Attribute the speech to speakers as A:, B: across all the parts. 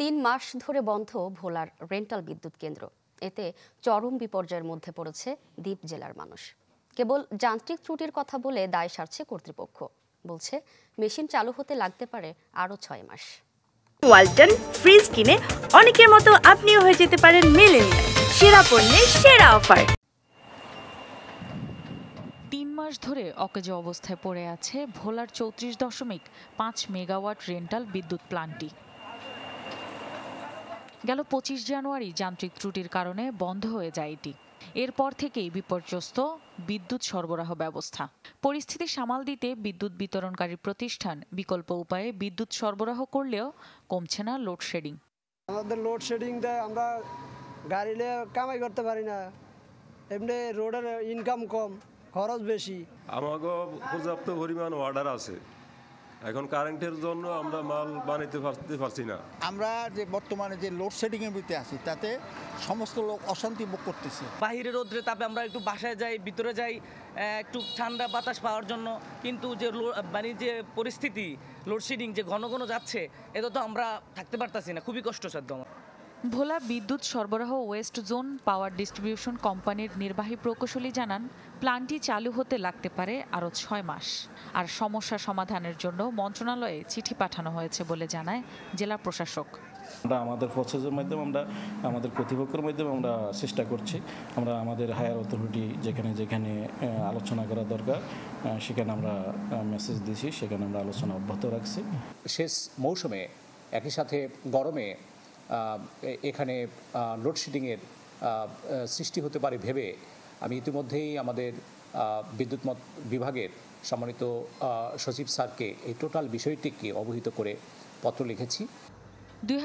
A: তিন মাস ধরে বন্ধ ভোলার রেন্টাল বিদ্যুৎ কেন্দ্র এতে চরম বিপর্যয়ের মধ্যে পড়েছে দ্বীপ জেলার মানুষ কেবল যান্ত্রিক ত্রুটির কথা বলে দায় সারছে কর্তৃপক্ষ বলছে মেশিন চালু হতে লাগতে পারে আরও ছয় মাস ওয়ালটন ফ্রিজ কিনে অনেকের মতো আপনিও হয়ে যেতে পারেন মিলেনিয়াল সেরা পণ্যের সেরা অফার তিন মাস ধরে অকেজ অবস্থায় পড়ে আছে ভোলার চৌত্রিশ দশমিক পাঁচ মেগাওয়াট রেন্টাল বিদ্যুৎ প্লান্টটি গেল পঁচিশ জানুয়ারি যান্ত্রিক ত্রুটির কারণে বন্ধ হয়ে যায় এটি এরপর থেকেই বিপর্যস্ত বিদ্যুৎ সরবরাহ ব্যবস্থা পরিস্থিতি সামাল দিতে বিদ্যুৎ বিতরণকারী প্রতিষ্ঠান বিকল্প উপায়ে বিদ্যুৎ সরবরাহ করলেও কমছে না লোডশেডিং
B: আমাদের লোডশেডিং দেয় আমরা গাড়ি নিয়ে কামাই করতে পারি না এমনি রোডের ইনকাম কম খরচ বেশি আমাকে পর্যাপ্ত পরিমাণ অর্ডার আছে এখন কারেন্টের জন্য আমরা মাল বানাইতে পারতে পারছি না আমরা যে বর্তমানে যে লোডশেডিংয়ের ভিতরে আছি তাতে সমস্ত লোক অশান্তি ভোগ করতেছে
A: বাহিরে রোদ্রে তাপে আমরা একটু বাসায় যাই ভিতরে যাই একটু ঠান্ডা বাতাস পাওয়ার জন্য কিন্তু যে মানে যে পরিস্থিতি লোডশেডিং যে ঘন ঘন যাচ্ছে এটা তো আমরা থাকতে পারতাছি না খুবই কষ্টসাধ্য আমার ভোলা বিদ্যুৎ সরবরাহ ওয়েস্ট জোন পাওয়ার ডিস্ট্রিবিউশন কোম্পানির নির্বাহী প্রকৌশলী জানান প্ল্যান্টটি চালু হতে লাগতে পারে আরও ছয় মাস আর সমস্যা সমাধানের জন্য মন্ত্রণালয়ে চিঠি পাঠানো হয়েছে বলে জানায় জেলা প্রশাসক
B: আমরা আমাদের প্রসেসের মাধ্যমে আমরা আমাদের কর্তৃপক্ষের মাধ্যমে আমরা চেষ্টা করছি আমরা আমাদের হায়ার অথরিটি যেখানে যেখানে আলোচনা করা দরকার সেখানে আমরা মেসেজ দিয়েছি সেখানে আমরা আলোচনা অব্যাহত রাখছি শেষ মৌসুমে একই সাথে গরমে এখানে লোডশেডিংয়ের সৃষ্টি হতে পারে ভেবে আমি ইতিমধ্যেই আমাদের বিদ্যুৎ বিভাগের সম্মানিত সচিব স্যারকে এই টোটাল বিষয়টিকে অবহিত করে পত্র লিখেছি
A: দুই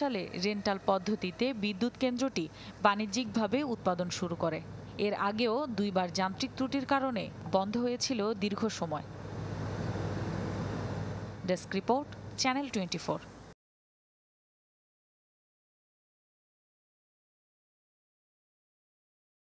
A: সালে রেন্টাল পদ্ধতিতে বিদ্যুৎ কেন্দ্রটি বাণিজ্যিকভাবে উৎপাদন শুরু করে এর আগেও দুইবার যান্ত্রিক ত্রুটির কারণে বন্ধ হয়েছিল দীর্ঘ সময় ডেস্ক রিপোর্ট চ্যানেল টোয়েন্টি